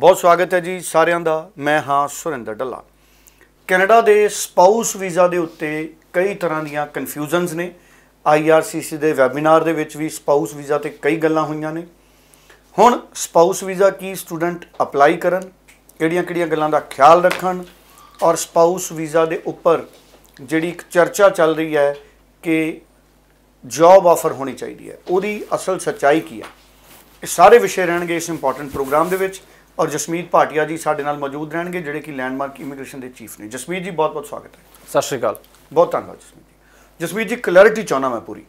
ਬਹੁਤ ਸਵਾਗਤ ਹੈ ਜੀ ਸਾਰਿਆਂ ਦਾ ਮੈਂ ਹਾਂ ਸੁਰਿੰਦਰ ਢੱਲਾ ਕੈਨੇਡਾ ਦੇ ਸਪਾਊਸ ਵੀਜ਼ਾ ਦੇ ਉੱਤੇ ਕਈ ਤਰ੍ਹਾਂ ਦੀਆਂ ਕਨਫਿਊਜ਼ਨਸ ਨੇ ਆਈਆਰਸੀਸੀ ਦੇ ਵੈਬਿਨਾਰ ਦੇ ਵਿੱਚ ਵੀ ਸਪਾਊਸ ਵੀਜ਼ਾ ਤੇ ਕਈ ਗੱਲਾਂ ਹੋਈਆਂ ਨੇ ਹੁਣ ਸਪਾਊਸ ਵੀਜ਼ਾ ਕੀ ਸਟੂਡੈਂਟ ਅਪਲਾਈ ਕਰਨ ਕਿਹੜੀਆਂ-ਕਿਹੜੀਆਂ ਗੱਲਾਂ ਦਾ ਖਿਆਲ ਰੱਖਣ ਔਰ ਸਪਾਊਸ ਵੀਜ਼ਾ ਦੇ ਉੱਪਰ ਜਿਹੜੀ ਇੱਕ ਚਰਚਾ ਚੱਲ ਰਹੀ ਹੈ ਕਿ ਜੌਬ ਆਫਰ ਹੋਣੀ ਚਾਹੀਦੀ ਹੈ ਉਹਦੀ ਅਸਲ ਸੱਚਾਈ ਕੀ ਹੈ ਇਹ ਸਾਰੇ ਵਿਸ਼ੇ ਰਹਿਣਗੇ ਇਸ ਇੰਪੋਰਟੈਂਟ ਪ੍ਰੋਗਰਾਮ ਦੇ ਵਿੱਚ ਔਰ ਜਸਮੀਤ ਭਾਟਿਆ ਜੀ ਸਾਡੇ ਨਾਲ ਮੌਜੂਦ ਰਹਿਣਗੇ ਜਿਹੜੇ ਕਿ ਲੈਂਡਮਾਰਕ ਇਮੀਗ੍ਰੇਸ਼ਨ ਦੇ ਚੀਫ ਨੇ ਜਸਮੀਤ ਜੀ ਬਹੁਤ ਬਹੁਤ ਸਵਾਗਤ ਹੈ ਸਤਿ ਸ਼੍ਰੀ ਅਕਾਲ ਬਹੁਤ ਧੰਨਵਾਦ ਜਸਮੀਤ ਜੀ ਜਸਮੀਤ ਜੀ ਕਲੈਰਿਟੀ ਚਾਹਣਾ ਮੈਂ ਪੂਰੀ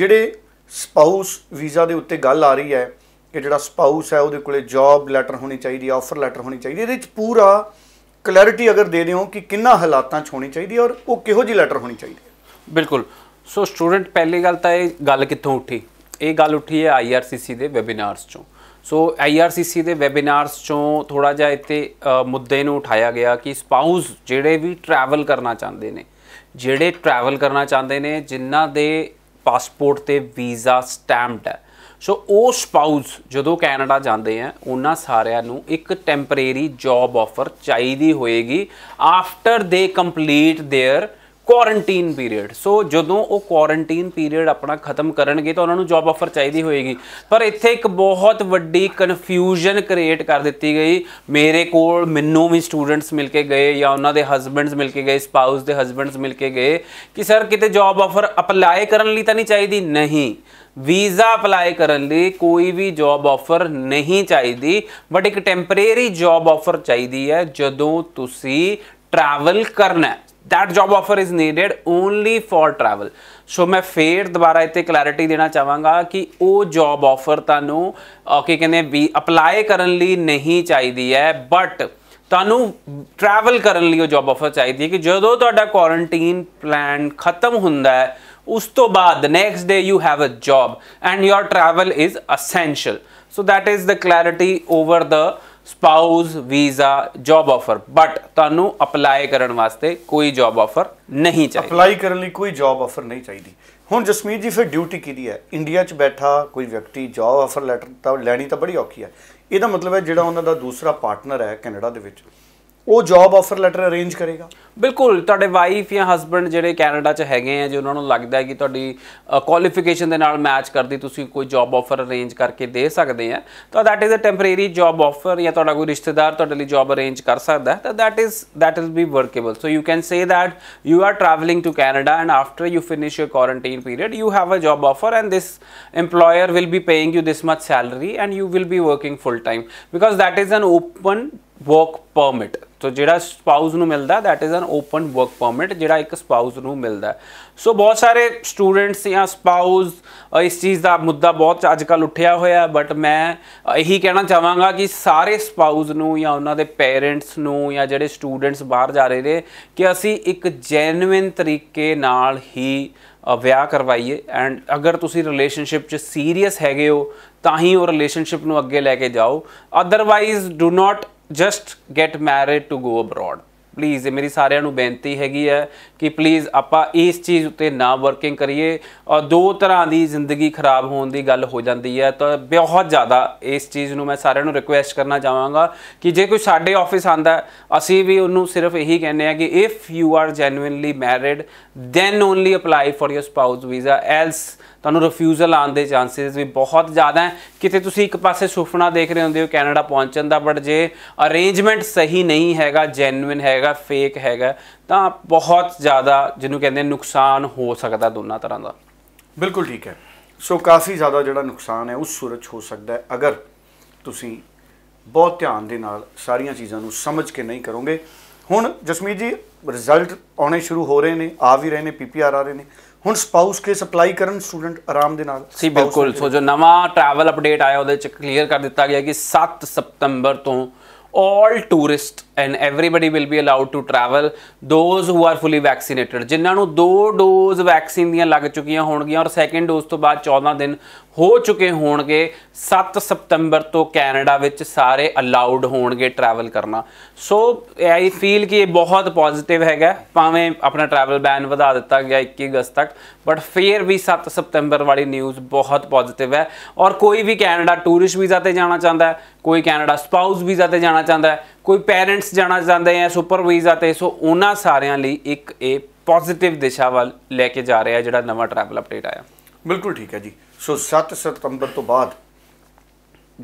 ਜਿਹੜੇ ਸਪਾਊਸ ਵੀਜ਼ਾ ਦੇ ਉੱਤੇ ਗੱਲ ਆ ਰਹੀ ਹੈ ਕਿ ਜਿਹੜਾ ਸਪਾਊਸ ਹੈ ਉਹਦੇ ਕੋਲੇ ਜੌਬ ਲੈਟਰ ਹੋਣੀ ਚਾਹੀਦੀ ਹੈ ਆਫਰ ਲੈਟਰ ਹੋਣੀ ਚਾਹੀਦੀ ਹੈ ਇਹਦੇ ਵਿੱਚ ਪੂਰਾ ਕਲੈਰਿਟੀ ਅਗਰ ਦੇ ਦਿਓ ਕਿ ਕਿੰਨਾ ਹਾਲਾਤਾਂ 'ਚ ਹੋਣੀ ਚਾਹੀਦੀ ਹੈ ਔਰ ਉਹ ਕਿਹੋ ਜਿਹੀ ਲੈਟਰ ਹੋਣੀ ਚਾਹੀਦੀ ਹੈ ਬਿਲਕੁਲ ਸੋ ਸਟੂਡੈਂਟ ਪਹਿਲੀ ਗੱਲ ਤਾਂ ਇਹ ਗੱਲ ਕਿੱਥੋਂ ਉੱਠੀ ਇਹ ਗੱਲ ਉੱਠੀ ਹੈ ਆਈਆਰਸੀਸੀ ਦੇ ਵੈਬਿਨਾਰਸ 'ਚੋਂ ਸੋ IRCC ਦੇ ਵੈਬਿਨਾਰਸ ਚੋਂ ਥੋੜਾ ਜਿਹਾ ਇੱਥੇ ਮੁੱਦੇ ਨੂੰ ਉਠਾਇਆ ਗਿਆ ਕਿ ਸਪਾਊਸ ਜਿਹੜੇ ਵੀ ਟਰੈਵਲ ਕਰਨਾ ਚਾਹੁੰਦੇ ਨੇ ਜਿਹੜੇ ਟਰੈਵਲ ਕਰਨਾ ਚਾਹੁੰਦੇ ਨੇ ਜਿਨ੍ਹਾਂ ਦੇ ਪਾਸਪੋਰਟ ਤੇ ਵੀਜ਼ਾ ਸਟੈਂਪਡ ਹੈ ਸੋ ਉਹ ਸਪਾਊਸ ਜਦੋਂ ਕੈਨੇਡਾ ਜਾਂਦੇ ਆ ਉਹਨਾਂ ਸਾਰਿਆਂ ਨੂੰ ਇੱਕ ਟੈਂਪਰੇਰੀ ਜੌਬ ਆਫਰ ਚਾਹੀਦੀ ਹੋਏਗੀ after they complete their quarantine period so ਜਦੋਂ ਉਹ ਕੁਆਰੰਟਾਈਨ ਪੀਰੀਅਡ ਆਪਣਾ ਖਤਮ ਕਰਨਗੇ ਤਾਂ ਉਹਨਾਂ ਨੂੰ ਜੌਬ ਆਫਰ ਚਾਹੀਦੀ ਹੋਏਗੀ ਪਰ ਇੱਥੇ ਇੱਕ ਬਹੁਤ ਵੱਡੀ ਕਨਫਿਊਜ਼ਨ ਕ੍ਰੀਏਟ ਕਰ ਦਿੱਤੀ ਗਈ ਮੇਰੇ ਕੋਲ ਮੈਨੂੰ ਵੀ ਸਟੂਡੈਂਟਸ ਮਿਲ ਕੇ ਗਏ ਜਾਂ ਉਹਨਾਂ ਦੇ ਹਸਬੰਡਸ ਮਿਲ ਕੇ ਗਏ ਸਪਾਊਸ ਦੇ ਹਸਬੰਡਸ ਮਿਲ ਕੇ ਗਏ ਕਿ ਸਰ ਕਿਤੇ ਜੌਬ ਆਫਰ ਅਪਲਾਈ ਕਰਨ ਲਈ ਤਾਂ ਨਹੀਂ ਚਾਹੀਦੀ ਨਹੀਂ ਵੀਜ਼ਾ ਅਪਲਾਈ ਕਰਨ ਲਈ ਕੋਈ ਵੀ ਜੌਬ ਆਫਰ ਨਹੀਂ ਚਾਹੀਦੀ ਬਟ ਇੱਕ ਟੈਂਪਰੇਰੀ ਜੌਬ ਆਫਰ ਚਾਹੀਦੀ ਹੈ ਜਦੋਂ ਤੁਸੀਂ ਟਰੈਵਲ ਕਰਨਾ that job offer is needed only for travel so ਮੈਂ ਫੇਰ ਦੁਬਾਰਾ ਇੱਥੇ ਕਲੈਰਿਟੀ ਦੇਣਾ ਚਾਹਾਂਗਾ ਕਿ ਉਹ ਜੌਬ ਆਫਰ ਤੁਹਾਨੂੰ ਕੀ ਕਹਿੰਦੇ ਵੀ ਅਪਲਾਈ ਕਰਨ ਲਈ ਨਹੀਂ ਚਾਹੀਦੀ ਹੈ ਬਟ ਤੁਹਾਨੂੰ ਟਰੈਵਲ ਕਰਨ ਲਈ ਉਹ ਜੌਬ ਆਫਰ ਚਾਹੀਦੀ ਹੈ ਕਿ ਜਦੋਂ ਤੁਹਾਡਾ ਕੁਆਰੰਟਾਈਨ ਪਲਾਨ ਖਤਮ ਹੁੰਦਾ ਹੈ ਉਸ ਤੋਂ ਬਾਅਦ next day you have a job and your travel is essential so that is the clarity over the spouse visa job offer but ਤੁਹਾਨੂੰ ਅਪਲਾਈ ਕਰਨ ਵਾਸਤੇ ਕੋਈ ਜੌਬ ਆਫਰ ਨਹੀਂ ਚਾਹੀਦੀ ਅਪਲਾਈ ਕਰਨ ਲਈ ਕੋਈ ਜੌਬ ਆਫਰ ਨਹੀਂ ਚਾਹੀਦੀ ਹੁਣ ਜਸਮੀਤ ਜੀ ਫਿਰ ਡਿਊਟੀ ਕੀ ਦੀ ਹੈ ਇੰਡੀਆ 'ਚ ਬੈਠਾ ਕੋਈ ਵਿਅਕਤੀ ਜੌਬ ਆਫਰ ਲੈਟਰ ਤਾਂ ਲੈਣੀ ਤਾਂ ਬੜੀ ਔਖੀ ਹੈ ਇਹਦਾ ਮਤਲਬ ਹੈ ਜਿਹੜਾ ਉਹਨਾਂ ਦਾ ਦੂਸਰਾ ਪਾਰਟਨਰ ਹੈ ਕੈਨੇਡਾ ਦੇ ਵਿੱਚ ਉਹ ਜੌਬ ਆਫਰ ਲੈਟਰ ਅਰੇਂਜ ਕਰੇਗਾ ਬਿਲਕੁਲ ਤੁਹਾਡੇ ਵਾਈਫ ਜਾਂ ਹਸਬੰਡ ਜਿਹੜੇ ਕੈਨੇਡਾ 'ਚ ਹੈਗੇ ਆ ਜੇ ਉਹਨਾਂ ਨੂੰ ਲੱਗਦਾ ਹੈ ਕਿ ਤੁਹਾਡੀ ਕੁਆਲੀਫਿਕੇਸ਼ਨ ਦੇ ਨਾਲ ਮੈਚ ਕਰਦੀ ਤੁਸੀਂ ਕੋਈ ਜੌਬ ਆਫਰ ਅਰੇਂਜ ਕਰਕੇ ਦੇ ਸਕਦੇ ਆ ਤਾਂ that is a temporary job offer ਜਾਂ ਤੁਹਾਡਾ ਕੋਈ ਰਿਸ਼ਤੇਦਾਰ ਤੁਹਾਡੇ ਲਈ ਜੌਬ ਅਰੇਂਜ ਕਰ ਸਕਦਾ ਹੈ ਤਾਂ that is that is be workable so you can say that you are travelling to Canada and after you finish your quarantine period you have a job offer and this employer will be paying you this much salary and you will be working full time because that is an open work permit so ਜਿਹੜਾ spouse ਨੂੰ ਮਿਲਦਾ that is an open work permit ਜਿਹੜਾ ਇੱਕ spouse ਨੂੰ ਮਿਲਦਾ ਸੋ ਬਹੁਤ ਸਾਰੇ students ਜਾਂ ਸਪਾਊਸ ਇਸ ਚੀਜ਼ ਦਾ ਮੁੱਦਾ ਬਹੁਤ ਅੱਜ ਕੱਲ ਉੱਠਿਆ ਹੋਇਆ ਬਟ ਮੈਂ ਇਹੀ ਕਹਿਣਾ ਚਾਹਾਂਗਾ ਕਿ ਸਾਰੇ ਸਪਾਊਸ ਨੂੰ ਜਾਂ ਉਹਨਾਂ ਦੇ ਪੇਰੈਂਟਸ ਨੂੰ ਜਾਂ ਜਿਹੜੇ ਸਟੂਡੈਂਟਸ ਬਾਹਰ ਜਾ ਰਹੇ ਨੇ ਕਿ ਅਸੀਂ ਇੱਕ ਜੈਨੂਇਨ ਤਰੀਕੇ ਨਾਲ ਹੀ ਵਿਆਹ ਕਰਵਾਈਏ ਐਂਡ ਅਗਰ ਤੁਸੀਂ ਰਿਲੇਸ਼ਨਸ਼ਿਪ 'ਚ ਸੀਰੀਅਸ ਹੈਗੇ ਹੋ ਤਾਂ ਹੀ ਉਹ ਰਿਲੇਸ਼ਨਸ਼ਿਪ ਨੂੰ ਅੱਗੇ ਲੈ ਕੇ ਜਾਓ otherwise do not just get married to go abroad please ਮੇਰੀ ਸਾਰਿਆਂ ਨੂੰ ਬੇਨਤੀ ਹੈਗੀ ਹੈ ਕਿ ਪਲੀਜ਼ ਆਪਾਂ ਇਸ ਚੀਜ਼ ਉੱਤੇ ਨਾ ਵਰਕਿੰਗ ਕਰੀਏ ਔਰ ਦੋ ਤਰ੍ਹਾਂ ਦੀ ਜ਼ਿੰਦਗੀ ਖਰਾਬ ਹੋਣ ਦੀ ਗੱਲ ਹੋ ਜਾਂਦੀ ਹੈ ਤਾਂ ਬਹੁਤ ਜ਼ਿਆਦਾ ਇਸ ਚੀਜ਼ ਨੂੰ ਮੈਂ ਸਾਰਿਆਂ ਨੂੰ ਰਿਕੁਐਸਟ ਕਰਨਾ ਚਾਹਾਂਗਾ ਕਿ ਜੇ ਕੋਈ ਸਾਡੇ ਆਫਿਸ ਆਂਦਾ ਅਸੀਂ ਵੀ ਉਹਨੂੰ ਸਿਰਫ ਇਹੀ ਕਹਿੰਦੇ ਆ ਕਿ if you are genuinely married then only apply for your spouse visa else ਤੁਹਾਨੂੰ ਰਿਫਿਊਜ਼ਲ ਆਉਣ ਦੇ ਚਾਂਸਸ ਵੀ ਬਹੁਤ ਜ਼ਿਆਦਾ ਹੈ ਕਿਤੇ ਤੁਸੀਂ ਇੱਕ ਪਾਸੇ ਸੁਪਨਾ ਦੇਖ ਰਹੇ ਹੁੰਦੇ ਹੋ ਕੈਨੇਡਾ ਪਹੁੰਚਣ ਦਾ ਬਟ ਜੇ ਅਰੇਂਜਮੈਂਟ ਸਹੀ ਨਹੀਂ ਹੈਗਾ ਜੈਨੂਇਨ ਹੈ ਹੈਗਾ ਫੇਕ ਹੈਗਾ ਤਾਂ ਬਹੁਤ ਜ਼ਿਆਦਾ ਜਿਹਨੂੰ ਕਹਿੰਦੇ ਨੁਕਸਾਨ ਹੋ ਸਕਦਾ ਦੋਨਾਂ ਤਰ੍ਹਾਂ ਦਾ ਬਿਲਕੁਲ ਠੀਕ ਹੈ ਸੋ ਕਾਫੀ ਜ਼ਿਆਦਾ ਜਿਹੜਾ ਨੁਕਸਾਨ ਹੈ ਉਸ ਸੂਰਜ ਹੋ ਸਕਦਾ ਹੈ ਅਗਰ ਤੁਸੀਂ ਬਹੁਤ ਧਿਆਨ ਦੇ ਨਾਲ ਸਾਰੀਆਂ ਚੀਜ਼ਾਂ ਨੂੰ ਸਮਝ ਕੇ ਨਹੀਂ ਕਰੋਗੇ ਹੁਣ ਜਸਮੀਤ ਜੀ ਰਿਜ਼ਲਟ ਆਉਣੇ ਸ਼ੁਰੂ ਹੋ ਰਹੇ ਨੇ ਆ ਵੀ ਰਹੇ ਨੇ ਪੀਪੀਆਰ ਆ ਰਹੇ ਨੇ ਹੁਣ ਸਪਾਊਸ ਕੇਸ ਅਪਲਾਈ ਕਰਨ ਸਟੂਡੈਂਟ ਆਰਾਮ ਦੇ ਨਾਲ ਸੀ ਬਿਲਕੁਲ ਸੋ ਜੋ ਨਵਾਂ ਟਰੈਵਲ ਅਪਡੇਟ ਆਇਆ ਉਹਦੇ ਚ ਕਲੀਅਰ ਕਰ ਦਿੱਤਾ ਗਿਆ ਕਿ 7 ਸਤੰਬਰ ਤੋਂ all tourist and everybody will be allowed to travel those who are fully vaccinated ਜਿਨ੍ਹਾਂ ਨੂੰ ਦੋ ਡੋਜ਼ ਵੈਕਸੀਨ ਦੀਆਂ ਲੱਗ ਚੁੱਕੀਆਂ ਹੋਣਗੀਆਂ ਔਰ ਸੈਕੰਡ ਡੋਜ਼ ਤੋਂ ਬਾਅਦ 14 ਦਿਨ ਹੋ ਚੁੱਕੇ ਹੋਣਗੇ 7 ਸਤੰਬਰ ਤੋਂ ਕੈਨੇਡਾ ਵਿੱਚ ਸਾਰੇ ਅਲਾਉਡ ਹੋਣਗੇ ਟਰੈਵਲ ਕਰਨਾ ਸੋ ਆਈ ਫੀਲ ਕਿ ਇਹ ਬਹੁਤ ਪੋਜ਼ਿਟਿਵ ਹੈਗਾ ਭਾਵੇਂ ਆਪਣਾ ਟਰੈਵਲ ਬੈਨ ਵਧਾ ਦਿੱਤਾ ਗਿਆ 21 ਅਗਸਤ ਤੱਕ ਬਟ ਫੇਰ ਵੀ 7 ਸਤੰਬਰ ਵਾਲੀ ਨਿਊਜ਼ ਬਹੁਤ ਪੋਜ਼ਿਟਿਵ ਹੈ ਔਰ ਕੋਈ ਵੀ ਕੈਨੇਡਾ ਟੂਰਿਸਟ ਵੀਜ਼ਾ ਤੇ ਜਾਣਾ ਚਾਹੁੰਦਾ ਹੈ ਕੋਈ ਕੈਨੇਡਾ ਸਪਾਊਸ ਵੀਜ਼ਾ ਤੇ ਜਾਣਾ ਚਾਹੁੰਦਾ ਹੈ ਕੋਈ ਪੈਰੈਂਟਸ ਜਾਣਾ ਜਾਂਦੇ ਆ ਸੁਪਰਵਾਈਜ਼ਰ ਤੇ ਸੋ ਉਹਨਾਂ ਸਾਰਿਆਂ ਲਈ ਇੱਕ ਇਹ ਪੋਜ਼ਿਟਿਵ ਦਿਸ਼ਾ ਵੱਲ ਲੈ ਕੇ ਜਾ ਰਿਹਾ ਜਿਹੜਾ ਨਵਾਂ ਟਰੈਵਲ ਅਪਡੇਟ ਆਇਆ ਬਿਲਕੁਲ ਠੀਕ ਹੈ ਜੀ ਸੋ 7 ਸਤੰਬਰ ਤੋਂ ਬਾਅਦ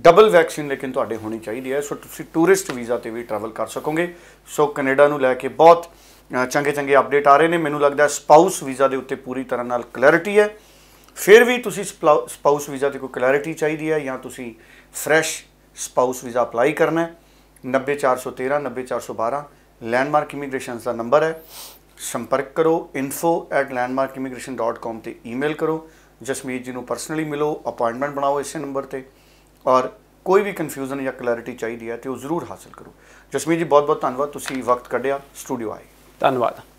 ਡਬਲ ਵੈਕਸੀਨ ਲੇਕਿਨ ਤੁਹਾਡੇ ਹੋਣੀ ਚਾਹੀਦੀ ਹੈ ਸੋ ਤੁਸੀਂ ਟੂਰਿਸਟ ਵੀਜ਼ਾ ਤੇ ਵੀ ਟਰੈਵਲ ਕਰ ਸਕੋਗੇ ਸੋ ਕੈਨੇਡਾ ਨੂੰ ਲੈ ਕੇ ਬਹੁਤ ਚੰਗੇ ਚੰਗੇ ਅਪਡੇਟ ਆ ਰਹੇ ਨੇ ਮੈਨੂੰ ਲੱਗਦਾ ਸਪਾਊਸ ਵੀਜ਼ਾ ਦੇ ਉੱਤੇ ਪੂਰੀ ਤਰ੍ਹਾਂ ਨਾਲ ਕਲੈਰਿਟੀ ਹੈ ਫਿਰ ਵੀ ਤੁਸੀਂ ਸਪਾਊਸ ਵੀਜ਼ਾ ਤੇ ਕੋਈ ਕਲੈਰਿਟੀ ਚਾਹੀਦੀ ਹੈ ਜਾਂ ਤੁਸੀਂ ਫਰੈਸ਼ ਸਪਾਊਸ ਵੀਜ਼ਾ ਅਪਲਾਈ ਕਰਨਾ ਹੈ 90413 90412 ਲੈਂਡਮਾਰਕ ਇਮੀਗ੍ਰੇਸ਼ਨ ਦਾ ਨੰਬਰ ਹੈ ਸੰਪਰਕ ਕਰੋ info@landmarkimmigration.com ਤੇ ਈਮੇਲ ਕਰੋ ਜਸਮੀਤ ਜੀ ਨੂੰ ਪਰਸਨਲੀ ਮਿਲੋ ਅਪਾਇੰਟਮੈਂਟ ਬਣਾਓ ਇਸੇ ਨੰਬਰ ਤੇ ਔਰ ਕੋਈ ਵੀ ਕਨਫਿਊਜ਼ਨ ਜਾਂ ਕਲੈਰਿਟੀ ਚਾਹੀਦੀ ਹੈ ਤੇ ਉਹ ਜ਼ਰੂਰ ਹਾਸਲ ਕਰੋ ਜਸਮੀਤ ਜੀ ਬਹੁਤ ਬਹੁਤ ਧੰਨਵਾਦ ਤੁਸੀਂ ਵਕਤ ਕੱਢਿਆ ਸਟੂਡੀਓ ਆਏ ਧੰਨਵਾਦ